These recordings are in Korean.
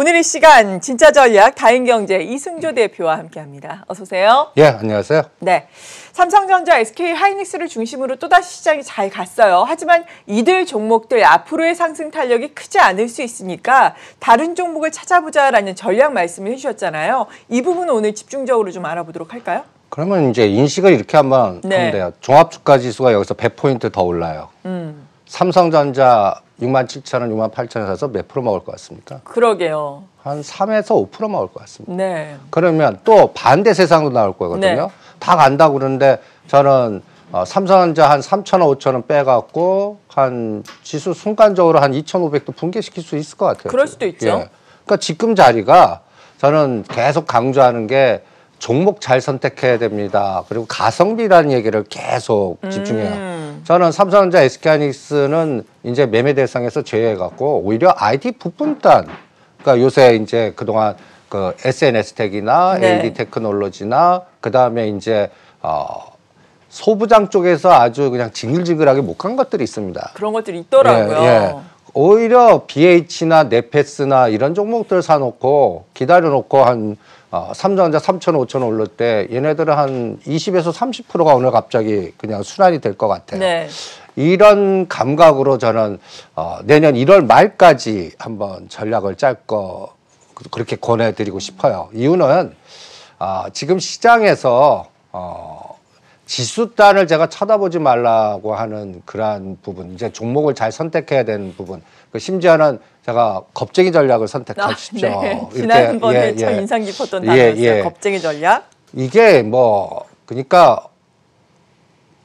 오늘 이 시간 진짜 전략 다행경제 이승조 대표와 함께합니다. 어서 오세요. 예, 안녕하세요. 네, 삼성전자, SK 하이닉스를 중심으로 또다시 시장이 잘 갔어요. 하지만 이들 종목들 앞으로의 상승 탄력이 크지 않을 수 있으니까 다른 종목을 찾아보자라는 전략 말씀을 해주셨잖아요. 이 부분 오늘 집중적으로 좀 알아보도록 할까요? 그러면 이제 인식을 이렇게 한번 네. 하면 돼요. 종합주가 지수가 여기서 100포인트 더 올라요. 음. 삼성전자 6만 7천 원, 6만 8천 원 사서 몇 프로 먹을 것 같습니까? 그러게요. 한 3에서 5% 먹을 것 같습니다. 네. 그러면 또 반대 세상도 나올 거거든요. 네. 다 간다고 그러는데 저는 어, 삼성전자 한 3천 원, 5천 원 빼갖고 한 지수 순간적으로 한 2,500도 붕괴시킬 수 있을 것 같아요. 그럴 수도 있죠. 예. 그러니까 지금 자리가 저는 계속 강조하는 게 종목 잘 선택해야 됩니다. 그리고 가성비라는 얘기를 계속 집중해요. 음. 저는 삼성전자 SK하이닉스는 이제 매매 대상에서 제외해갖고 오히려 IT 부품단 그러니까 요새 이제 그동안 그 SNS 텍이나 네. AD 테크놀로지나 그 다음에 이제 어 소부장 쪽에서 아주 그냥 징글징글하게 못 간 것들이 있습니다. 그런 것들이 있더라고요. 예, 예. 오히려 BH나 네페스나 이런 종목들 사놓고 기다려놓고 한 어, 삼성전자 3천 5천 올릴 때 얘네들은 한 20에서 30%가 오늘 갑자기 그냥 순환이 될 것 같아요. 네. 이런 감각으로 저는 어, 내년 1월 말까지 한번 전략을 짤 거 그렇게 권해드리고 싶어요. 이유는 아, 어, 지금 시장에서 어, 지수단을 제가 쳐다보지 말라고 하는 그러한 부분, 이제 종목을 잘 선택해야 되는 부분. 그 심지어는 제가 겁쟁이 전략을 선택하시죠. 아, 네. 지난번에 예, 예. 참 예, 예. 인상 깊었던 예, 단어였어요. 예, 겁쟁이 전략. 이게 뭐 그러니까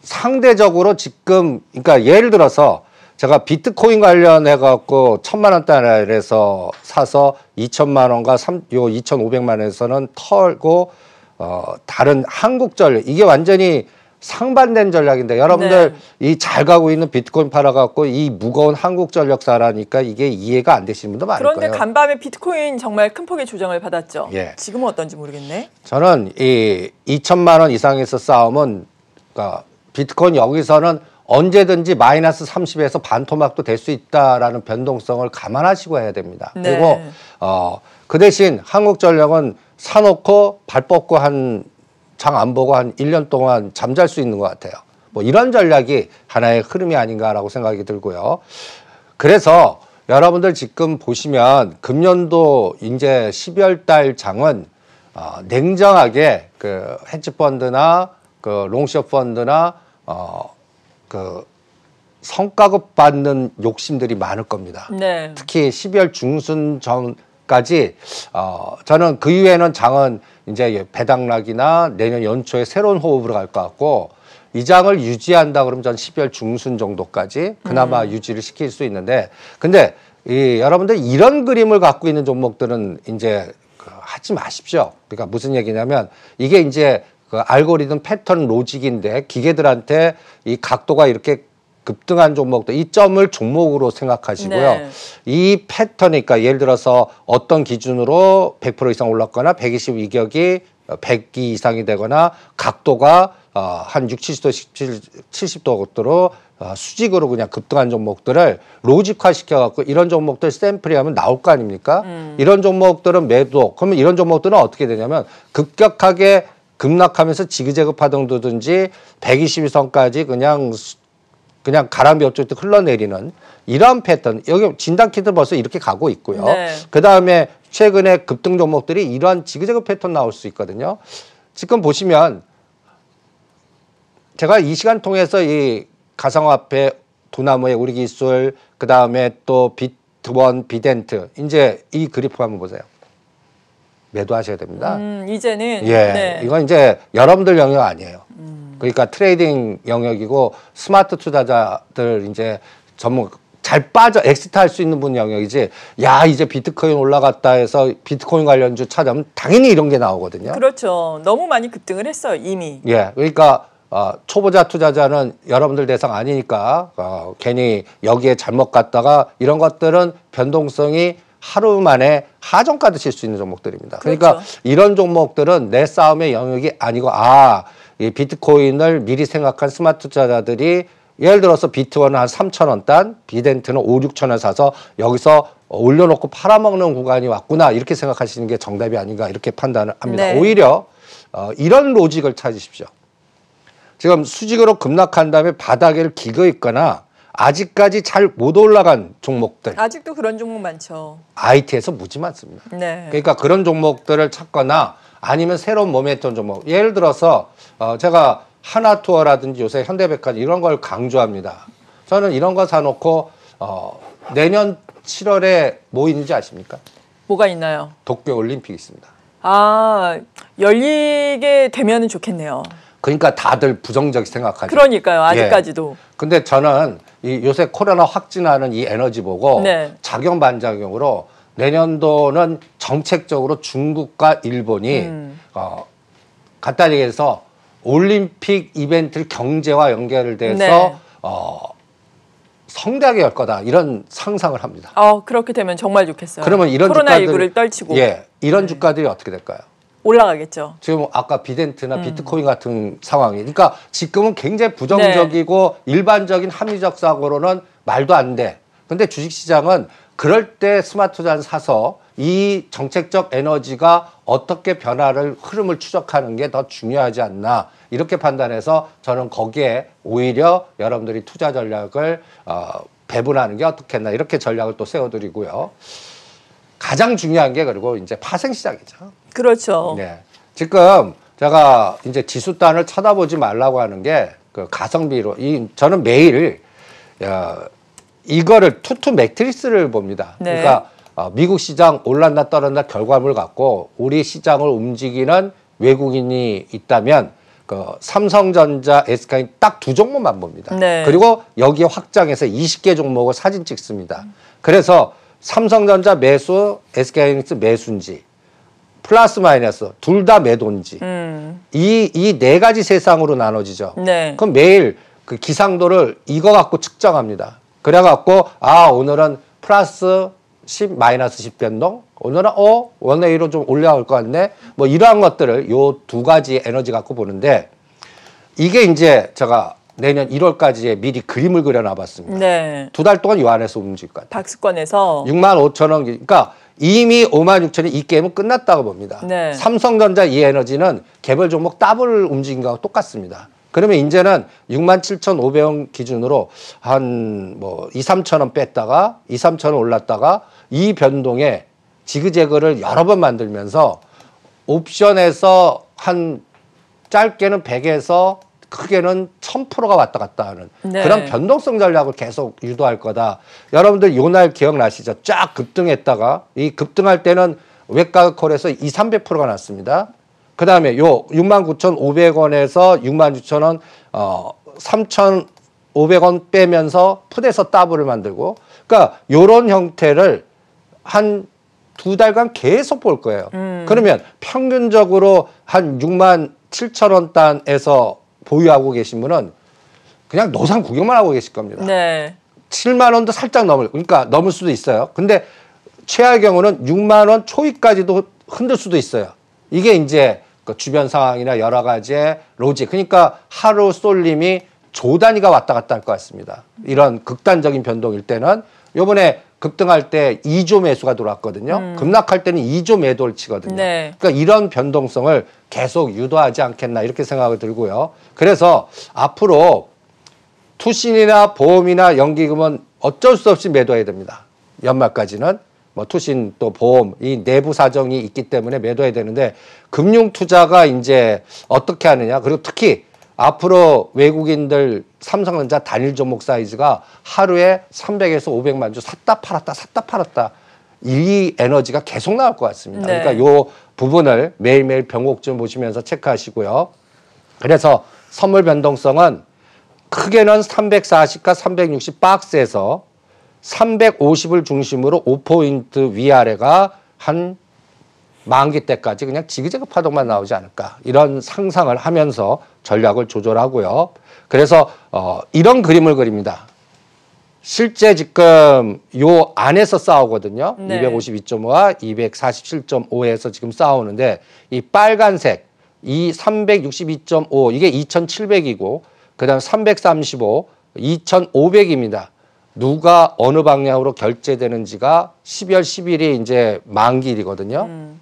상대적으로 지금 그러니까 예를 들어서 제가 비트코인 관련해 갖고 천만 원단위에서 사서 이천만 원과 삼 요 이천오백만 원에서는 털고 어, 다른 한국 전략 이게 완전히 상반된 전략인데 여러분들 네. 이잘 가고 있는 비트코인 팔아갖고 이 무거운 한국 전력사라니까 이게 이해가 안 되시는 분도 많을 그런데 거예요. 그런데 간밤에 비트코인 정말 큰 폭의 조정을 받았죠. 예. 지금은 어떤지 모르겠네. 저는 이 2천만 원 이상에서 싸움은 그러니까 비트코인 여기서는 언제든지 마이너스 30에서 반토막도 될 수 있다라는 변동성을 감안하시고 해야 됩니다. 네. 그리고 어그 대신 한국전력은 사놓고 발 뻗고 한 장 안 보고 한 1년 동안 잠잘 수 있는 것 같아요. 뭐 이런 전략이 하나의 흐름이 아닌가라고 생각이 들고요. 그래서 여러분들 지금 보시면 금년도 이제 12월 달 장은 어, 냉정하게 그 헤지펀드나 그 롱숏 펀드나 어, 그 성과급 받는 욕심들이 많을 겁니다. 네. 특히 12월 중순 전 까지 어, 저는 그 이후에는 장은 이제 배당락이나 내년 연초에 새로운 호흡으로 갈 것 같고 이 장을 유지한다 그러면 전 12월 중순 정도까지 그나마 음. 유지를 시킬 수 있는데 근데 이 여러분들 이런 그림을 갖고 있는 종목들은 이제 그, 하지 마십시오. 그러니까 무슨 얘기냐면 이게 이제 그 알고리즘 패턴 로직인데 기계들한테 이 각도가 이렇게 급등한 종목들 이 점을 종목으로 생각하시고요. 네. 이 패턴이니까 예를 들어서 어떤 기준으로 100% 이상 올랐거나 122격이 100기 이상이 되거나 각도가 어, 한 60, 70도, 70도 각도로 어, 수직으로 그냥 급등한 종목들을 로직화 시켜갖고 이런 종목들 샘플이하면 나올 거 아닙니까? 음. 이런 종목들은 매도. 그러면 이런 종목들은 어떻게 되냐면 급격하게 급락하면서 지그재그 파동도든지 122선까지 그냥 수, 그냥 가람비 어쩌고 흘러내리는 이런 패턴 여기 진단 키트 벌써 이렇게 가고 있고요. 네. 그 다음에 최근에 급등 종목들이 이러한 지그재그 패턴 나올 수 있거든요. 지금 보시면 제가 이 시간 통해서 이 가상화폐 도나무의 우리 기술 그 다음에 또 비트원 비덴트 이제 이 그래프 한번 보세요. 매도하셔야 됩니다. 음, 이제는 예, 네. 이건 이제 여러분들 영역 아니에요. 음. 그러니까 트레이딩 영역이고 스마트 투자자들 이제 전문 잘 빠져 엑시트 할수 있는 분 영역이지 야 이제 비트코인 올라갔다 해서 비트코인 관련주 찾아면 당연히 이런 게 나오거든요. 그렇죠. 너무 많이 급등을 했어요 이미. 예, 그러니까 어, 초보자 투자자는 여러분들 대상 아니니까 어, 괜히 여기에 잘못 갔다가 이런 것들은 변동성이 하루 만에 하정가 드실 수 있는 종목들입니다. 그러니까 그렇죠. 그러니까 이런 종목들은 내 싸움의 영역이 아니고 아이 비트코인을 미리 생각한 스마트 투자자들이 예를 들어서 비트원은 한 3천 원 단, 비덴트는 5, 6천 원 사서 여기서 올려놓고 팔아먹는 구간이 왔구나 이렇게 생각하시는 게 정답이 아닌가 이렇게 판단을 합니다. 네. 오히려 어, 이런 로직을 찾으십시오. 지금 수직으로 급락한 다음에 바닥에를 기거 있거나 아직까지 잘 못 올라간 종목들. 아직도 그런 종목 많죠. IT에서 무지 많습니다. 네. 그러니까 그런 종목들을 찾거나 아니면 새로운 몸에 좀, 좀 뭐, 예를 들어서, 어, 제가 하나 투어라든지 요새 현대백화점 이런 걸 강조합니다. 저는 이런 거 사놓고, 어, 내년 7월에 뭐 있는지 아십니까? 뭐가 있나요? 도쿄 올림픽 있습니다. 아, 열리게 되면 좋겠네요. 그러니까 다들 부정적 생각하죠. 그러니까요. 예. 아직까지도. 예. 근데 저는 이 요새 코로나 확진하는 이 에너지 보고 네. 작용 반작용으로 내년도는 정책적으로 중국과 일본이 음. 어, 간단히 얘기해서 올림픽 이벤트를 경제와 연결돼서 네. 어, 성대하게 열 거다 이런 상상을 합니다. 어 그렇게 되면 정말 좋겠어요. 그러면 이런 코로나 19를 떨치고 예 이런 네. 주가들이 어떻게 될까요? 올라가겠죠. 지금 아까 비덴트나 음. 비트코인 같은 상황이 그러니까 지금은 굉장히 부정적이고 네. 일반적인 합리적 사고로는 말도 안 돼. 근데 주식시장은 그럴 때 스마트 투자를 사서 이 정책적 에너지가 어떻게 변화를 흐름을 추적하는 게 더 중요하지 않나 이렇게 판단해서 저는 거기에 오히려 여러분들이 투자 전략을 어, 배분하는 게 어떻겠나 이렇게 전략을 또 세워드리고요. 가장 중요한 게 그리고 이제 파생 시장이죠. 그렇죠. 네. 지금 제가 이제 지수단을 쳐다보지 말라고 하는 게 그 가성비로 이 저는 매일 어, 이거를 투투 매트리스를 봅니다. 네. 그러니까 어, 미국 시장 올랐나 떨었나 결과물 갖고 우리 시장을 움직이는 외국인이 있다면 그 삼성전자, SK인 딱 두 종목만 봅니다. 네. 그리고 여기에 확장해서 20개 종목을 사진 찍습니다. 그래서 삼성전자 매수, SK하이닉스 매수인지 플러스 마이너스 둘 다 매도인지 이이 음. 네 가지 세상으로 나눠지죠. 네. 그럼 매일 그 기상도를 이거 갖고 측정합니다. 그래갖고 아 오늘은 플러스 10 마이너스 10 변동 오늘은 어 원의 이로좀 올라올 것 같네 뭐 이러한 것들을 요 두 가지 에너지 갖고 보는데 이게 이제 제가 내년 1월까지에 미리 그림을 그려놔봤습니다. 네. 두 달 동안 요 안에서 움직일 것 같아요. 박스권에서 6만 5천 원 그러니까 이미 5만 6천 원이 게임은 끝났다고 봅니다. 네. 삼성전자 이 에너지는 개별 종목 더블 움직임과 인 똑같습니다. 그러면 이제는 67,500원 기준으로 한 뭐 2, 3천 원 뺐다가 2, 3천 원 올랐다가 이 변동에 지그재그를 여러 번 만들면서 옵션에서 한 짧게는 100에서 크게는 1000%가 왔다 갔다 하는 네. 그런 변동성 전략을 계속 유도할 거다. 여러분들 요 날 기억나시죠? 쫙 급등했다가 이 급등할 때는 외과 콜에서 2, 300%가 났습니다. 그 다음에 요 69,500원에서 66,000원, 어, 3,500원 빼면서 풋에서 따블을 만들고, 그러니까 요런 형태를 한 두 달간 계속 볼 거예요. 음. 그러면 평균적으로 한 6만 7천 원 단에서 보유하고 계신 분은 그냥 노상 구경만 하고 계실 겁니다. 네. 7만 원도 살짝 넘을, 그러니까 넘을 수도 있어요. 근데 최악의 경우는 6만 원 초입까지도 흔들 수도 있어요. 이게 이제 그 주변 상황이나 여러 가지의 로직 그러니까 하루 쏠림이 조 단위가 왔다 갔다 할 것 같습니다. 이런 극단적인 변동일 때는 요번에 급등할 때 2조 매수가 들어왔거든요. 음. 급락할 때는 2조 매도를 치거든요. 네. 그러니까 이런 변동성을 계속 유도하지 않겠나 이렇게 생각이 들고요. 그래서 앞으로 투신이나 보험이나 연기금은 어쩔 수 없이 매도해야 됩니다. 연말까지는. 뭐 투신 또 보험 이 내부 사정이 있기 때문에 매도해야 되는데 금융 투자가 이제 어떻게 하느냐 그리고 특히 앞으로 외국인들 삼성전자 단일 종목 사이즈가 하루에 300에서 500만 주 샀다 팔았다 샀다 팔았다 이 에너지가 계속 나올 것 같습니다. 네. 그러니까 요 부분을 매일매일 병곡좀 보시면서 체크하시고요. 그래서 선물 변동성은 크게는 340과 360 박스에서 350을 중심으로 5포인트 위아래가 한 만기 때까지 그냥 지그재그 파동만 나오지 않을까 이런 상상을 하면서 전략을 조절하고요. 그래서 어, 이런 그림을 그립니다. 실제 지금 요 안에서 싸우거든요. 네. 252.5와 247.5에서 지금 싸우는데 이 빨간색 이 362.5 이게 2700이고 그다음 335 2500입니다. 누가 어느 방향으로 결제되는지가 12월 10일이 이제 만기일이거든요. 음.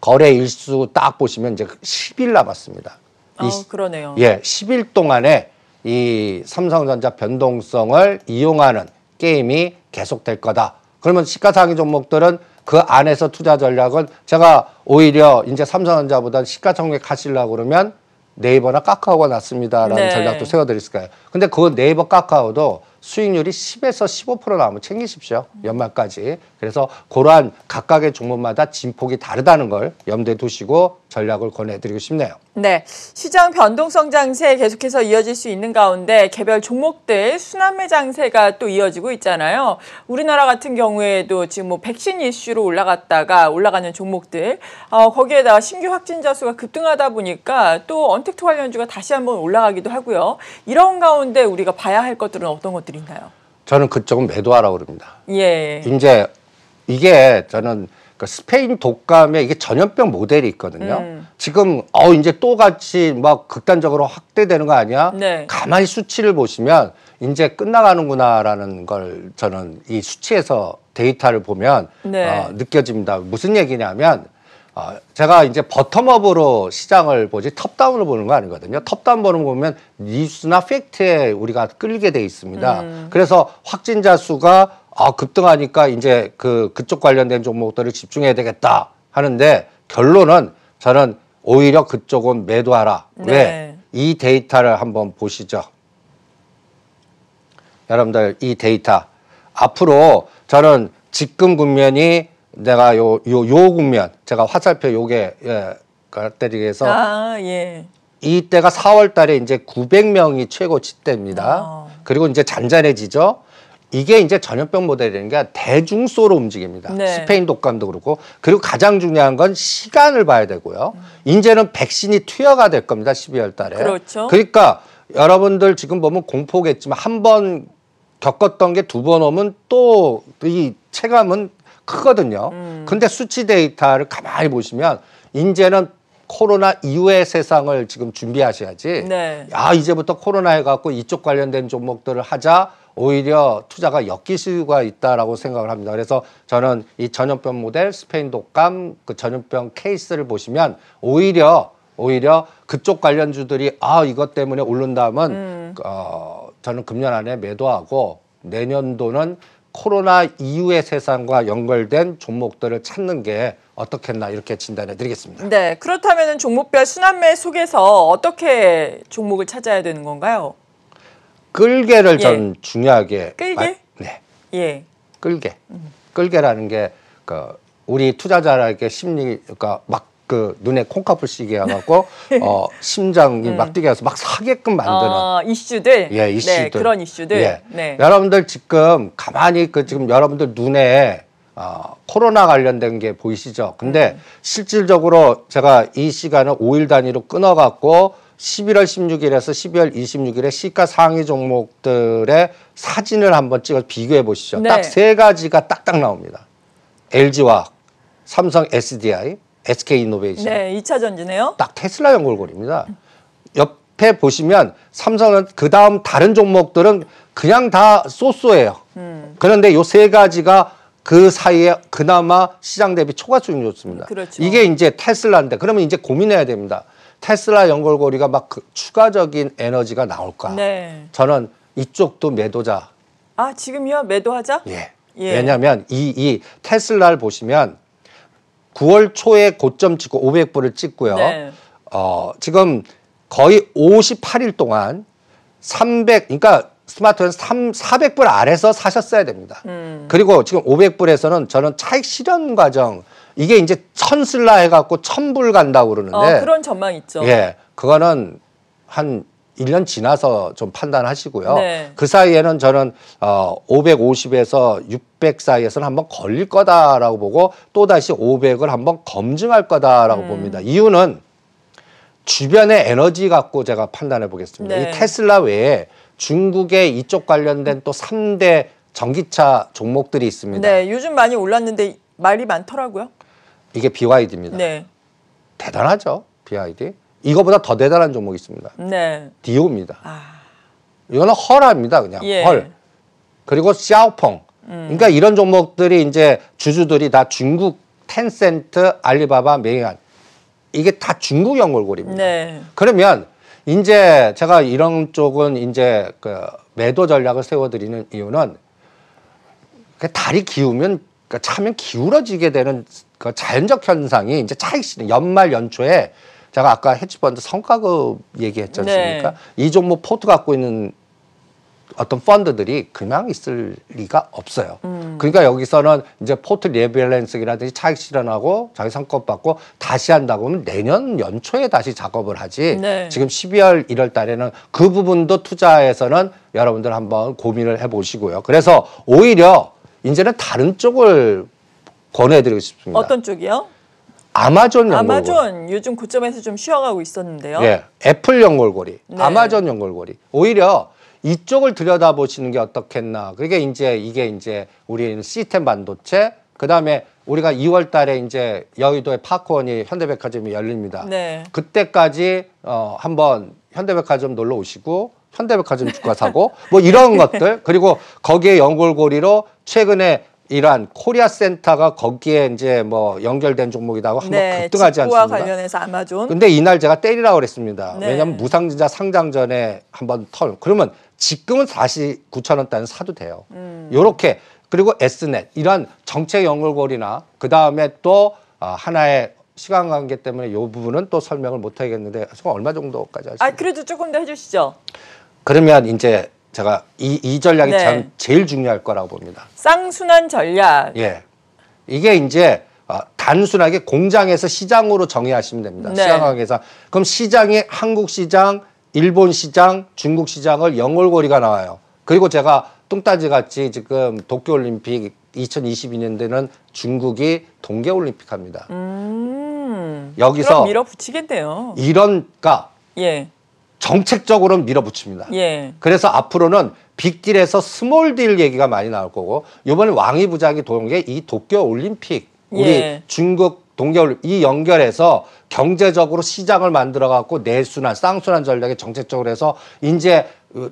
거래 일수 딱 보시면 이제 10일 남았습니다. 아, 이, 그러네요. 예, 10일 동안에 이 삼성전자 변동성을 이용하는 게임이 계속될 거다. 그러면 시가상위 종목들은 그 안에서 투자 전략은 제가 오히려 이제 삼성전자보다 시가총액 하시려고 그러면 네이버나 카카오가 낫습니다라는 네. 전략도 세워드릴 수있어요 근데 그 네이버 카카오도 수익률이 10에서 15% 나오면 챙기십시오. 연말까지. 그래서 그러한 각각의 종목마다 진폭이 다르다는 걸 염두에 두시고 전략을 권해드리고 싶네요. 네, 시장 변동성 장세 계속해서 이어질 수 있는 가운데 개별 종목들 순환매 장세가 또 이어지고 있잖아요. 우리나라 같은 경우에도 지금 뭐 백신 이슈로 올라갔다가 올라가는 종목들 어, 거기에다가 신규 확진자 수가 급등하다 보니까 또 언택트 관련주가 다시 한번 올라가기도 하고요. 이런 가운데 우리가 봐야 할 것들은 어떤 것들인가요? 저는 그쪽은 매도하라고 그럽니다. 예. 이제 이게 저는 그 스페인 독감에 이게 전염병 모델이 있거든요. 음. 지금 어 이제 또 같이 막 극단적으로 확대되는 거 아니야? 네. 가만히 수치를 보시면 이제 끝나가는구나라는 걸 저는 이 수치에서 데이터를 보면 네. 어, 느껴집니다. 무슨 얘기냐면 어, 제가 이제 버텀업으로 시장을 보지 탑다운을 보는 거 아니거든요. 탑다운 보는 거 보면 뉴스나 팩트에 우리가 끌게 리돼 있습니다. 음. 그래서 확진자 수가 아, 급등하니까 이제 그, 그쪽 관련된 종목들을 집중해야 되겠다 하는데 결론은 저는 오히려 그쪽은 매도하라. 네. 왜? 이 데이터를 한번 보시죠. 여러분들 이 데이터. 앞으로 저는 지금 국면이 내가 요, 요, 요 국면, 제가 화살표 요게, 예, 때리기 위해서. 아, 예. 이때가 4월 달에 이제 900명이 최고치 때입니다. 아. 어. 그리고 이제 잔잔해지죠. 이게 이제 전염병 모델이되는게 대중소로 움직입니다. 네. 스페인 독감도 그렇고 그리고 가장 중요한 건 시간을 봐야 되고요. 음. 이제는 백신이 투여가 될 겁니다. 12월 달에. 그렇죠. 그러니까 여러분들 지금 보면 공포겠지만 한 번 겪었던 게 두 번 오면 또 이 체감은 크거든요. 음. 근데 수치 데이터를 가만히 보시면 이제는 코로나 이후의 세상을 지금 준비하셔야지. 네. 아 이제부터 코로나 해갖고 이쪽 관련된 종목들을 하자. 오히려 투자가 엮일 수가 있다라고 생각을 합니다. 그래서 저는 이 전염병 모델 스페인 독감 그 전염병 케이스를 보시면 오히려 오히려 그쪽 관련주들이 아 이것 때문에 오른다면 음. 어, 저는 금년 안에 매도하고 내년도는 코로나 이후의 세상과 연결된 종목들을 찾는 게 어떻겠나 이렇게 진단해 드리겠습니다. 네, 그렇다면 종목별 순환매 속에서 어떻게 종목을 찾아야 되는 건가요? 끌개를 전 예. 중요하게 끌개? 마, 네. 예. 끌개. 음. 끌개라는 게 그 우리 투자자에게 심리 그러니까 막 그 눈에 콩카풀 씌게 해갖고 어 심장이 음. 막 뛰게 해서 막 사게끔 만드는 어, 이슈들 예 네, 이슈들 네, 그런 이슈들 예. 네. 여러분들 지금 가만히 그 지금 여러분들 눈에 어, 코로나 관련된 게 보이시죠 근데 음. 실질적으로 제가 이 시간을 5일 단위로 끊어갖고 11월 16일에서 12월 26일에 시가 상위 종목들의 사진을 한번 찍어 비교해 보시죠. 네. 딱세 가지가 딱딱 나옵니다. LG화학, 삼성 SDI, SK 이노베이션. 네, 2차 전지네요. 딱 테슬라 연골골입니다. 옆에 보시면 삼성은 그 다음 다른 종목들은 그냥 다소소예요 음. 그런데 요 세 가지가 그 사이에 그나마 시장 대비 초과 수익이 좋습니다. 그렇죠. 이게 이제 테슬라인데 그러면 이제 고민해야 됩니다. 테슬라 연결고리가 막그 추가적인 에너지가 나올까? 네. 저는 이쪽도 매도자. 아 지금요 매도하자? 예. 예. 왜냐하면 이, 이 테슬라를 보시면 9월 초에 고점 찍고 500불을 찍고요. 네. 어, 지금 거의 58일 동안 300 그러니까 스마트폰 3 400불 아래서 사셨어야 됩니다. 음. 그리고 지금 500불에서는 저는 차익 실현 과정 이게 이제 천슬라 해갖고 천불 간다고 어, 그러는데 어, 그런 전망 있죠. 예, 그거는 한 1년 지나서 좀 판단하시고요. 네. 그 사이에는 저는 어 550에서 600 사이에서는 한번 걸릴 거다라고 보고 또 다시 500을 한번 검증할 거다라고 음. 봅니다. 이유는 주변의 에너지 갖고 제가 판단해 보겠습니다. 네. 이 테슬라 외에 중국의 이쪽 관련된 또 3대 전기차 종목들이 있습니다. 네, 요즘 많이 올랐는데 말이 많더라고요. 이게 BYD입니다. 네. 대단하죠. BYD. 이거보다 더 대단한 종목이 있습니다. 네. 디오입니다. 아. 이거는 헐합니다. 그냥 예. 헐. 그리고 샤오펑. 음. 그러니까 이런 종목들이 이제 주주들이 다 중국 텐센트, 알리바바, 메이안 이게 다 중국 연골골입니다. 네. 그러면 이제 제가 이런 쪽은 이제 그 매도 전략을 세워드리는 이유는 다리 기우면 그러니까 차면 기울어지게 되는 그 자연적 현상이 이제 차익 실현 연말 연초에 제가 아까 헤지펀드 성과급 얘기했지 네. 않습니까? 네. 이 종목 포트 갖고 있는 어떤 펀드들이 그냥 있을 리가 없어요. 음. 그러니까 여기서는 이제 포트 레밸런싱이라든지 차익 실현하고 자기 상권 받고 다시 한다고 하면 내년 연초에 다시 작업을 하지. 네. 지금 12월 1월 달에는 그 부분도 투자에서는 여러분들 한번 고민을 해 보시고요. 그래서 오히려 이제는 다른 쪽을 권해드리고 싶습니다. 어떤 쪽이요? 아마존 연골고리. 아마존 요즘 고점에서 좀 쉬어가고 있었는데요. 예, 애플 연골고리, 네. 아마존 연골고리. 오히려 이쪽을 들여다보시는 게 어떻겠나. 그게 이제 이게 이제 우리는 시스템 반도체, 그다음에 우리가 2월 달에 이제 여의도의 파크원이 현대백화점이 열립니다. 네. 그때까지 어 한번 현대백화점 놀러 오시고 현대백화점 주가 사고 뭐 이런 네. 것들 그리고 거기에 연골고리로 최근에 이러한 코리아 센터가 거기에 이제 뭐 연결된 종목이라고 한번 네, 급등하지 않습니까? 관련해서 아마존. 근데 이날 제가 때리라고 그랬습니다. 네. 왜냐하면 무상증자 상장 전에 한 번 털. 그러면 지금은 다시 9천 원대는 사도 돼요. 음. 요렇게 그리고 S넷 이런 정책 연결고리나 그 다음에 또 아, 하나의 시간 관계 때문에 이 부분은 또 설명을 못 하겠는데 얼마 정도까지 할수 있아 그래도 조금 더 해주시죠. 그러면 이제 제가 이, 이 전략이 네. 참 제일 중요할 거라고 봅니다. 쌍순환 전략. 예. 이게 이제 어, 단순하게 공장에서 시장으로 정의하시면 됩니다. 네. 시장학에서 그럼 시장이 한국 시장, 일본 시장, 중국 시장을 연골고리가 나와요. 그리고 제가 똥따지 같이 지금 도쿄올림픽 2 0 2 2년대는 중국이 동계올림픽 합니다. 음, 여기서 밀어붙이겠네요. 이런 가 그러니까 예. 정책적으로 밀어붙입니다. 예. 그래서 앞으로는 빅딜에서 스몰딜 얘기가 많이 나올 거고 이번에 왕위 부작이 도운 게이 도쿄 올림픽 예. 우리 예. 중국 동계올이 연결해서 경제적으로 시장을 만들어 갖고 내순환 쌍순환 전략에 정책적으로 해서 이제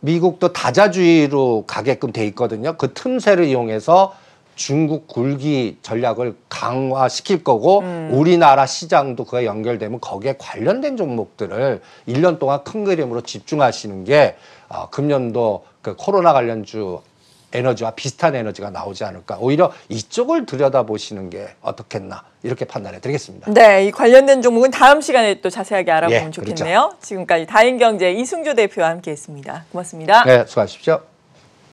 미국도 다자주의로 가게끔 돼 있거든요. 그 틈새를 이용해서 중국 굴기 전략을 강화시킬 거고 음. 우리나라 시장도 그와 연결되면 거기에 관련된 종목들을 1년 동안 큰 그림으로 집중하시는 게 어, 금년도 그 코로나 관련주 에너지와 비슷한 에너지가 나오지 않을까. 오히려 이쪽을 들여다보시는 게 어떻겠나. 이렇게 판단해 드리겠습니다. 네, 이 관련된 종목은 다음 시간에 또 자세하게 알아보면 예, 그렇죠. 좋겠네요. 그렇죠. 지금까지 다인경제 이승조 대표와 함께했습니다. 고맙습니다. 네, 수고하십시오.